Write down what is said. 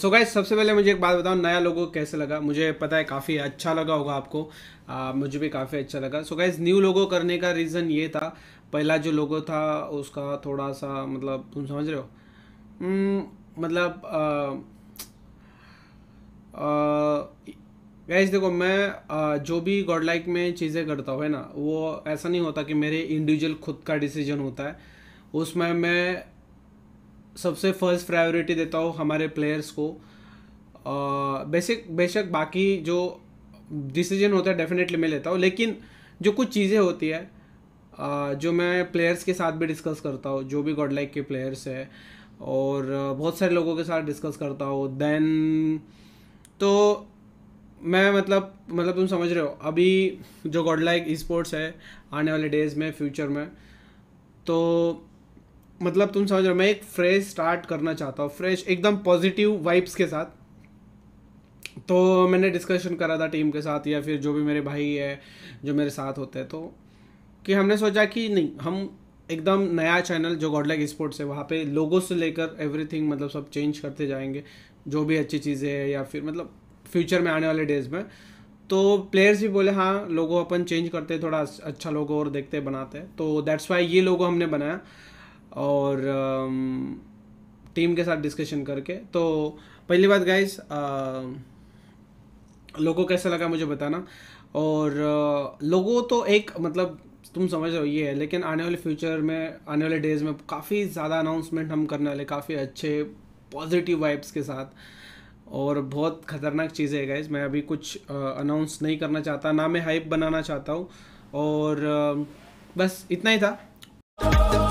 so guys सबसे पहले मुझे एक बात बताओ नया लोगो कैसे लगा मुझे पता है काफ़ी अच्छा लगा होगा आपको uh, मुझे भी काफ़ी अच्छा लगा सो गाइज न्यू लोगो करने का रीज़न ये था पहला जो लोगो था उसका थोड़ा सा मतलब तुम समझ रहे हो mm, मतलब गैस देखो मैं uh, जो भी गॉड लाइक में चीज़ें करता हूँ है ना वो ऐसा नहीं होता कि मेरे इंडिविजुअल खुद का डिसीजन होता है उसमें मैं सबसे फर्स्ट प्रायोरिटी देता हूँ हमारे प्लेयर्स को बेसिक बेशक बाकी जो डिसीजन होता है डेफिनेटली मैं लेता हूँ लेकिन जो कुछ चीज़ें होती है जो मैं प्लेयर्स के साथ भी डिस्कस करता हूँ जो भी गॉड लाइक के प्लेयर्स है और बहुत सारे लोगों के साथ डिस्कस करता हूँ देन तो मैं मतलब मतलब तुम समझ रहे हो अभी जो गॉड लाइक स्पोर्ट्स है आने वाले डेज में फ्यूचर में तो मतलब तुम समझ रहे हो मैं एक फ्रेश स्टार्ट करना चाहता हूँ फ्रेश एकदम पॉजिटिव वाइब्स के साथ तो मैंने डिस्कशन करा था टीम के साथ या फिर जो भी मेरे भाई है जो मेरे साथ होते हैं तो कि हमने सोचा कि नहीं हम एकदम नया चैनल जो गॉडलाइक स्पोर्ट्स है वहाँ पे लोगों से लेकर एवरीथिंग मतलब सब चेंज करते जाएंगे जो भी अच्छी चीज़ें हैं या फिर मतलब फ्यूचर में आने वाले डेज़ में तो प्लेयर्स भी बोले हाँ लोगों अपन चेंज करते थोड़ा अच्छा लोगो और देखते बनाते तो दैट्स वाई ये लोगो हमने बनाया और टीम um, के साथ डिस्कशन करके तो पहली बात गाइज uh, लोगों कैसा लगा मुझे बताना और uh, लोगों तो एक मतलब तुम समझ रहे हो ये है लेकिन आने वाले फ्यूचर में आने वाले डेज में काफ़ी ज़्यादा अनाउंसमेंट हम करने वाले काफ़ी अच्छे पॉजिटिव वाइब्स के साथ और बहुत ख़तरनाक चीज़ें है गाइज मैं अभी कुछ अनाउंस uh, नहीं करना चाहता ना मैं हाइप बनाना चाहता हूँ और बस इतना ही था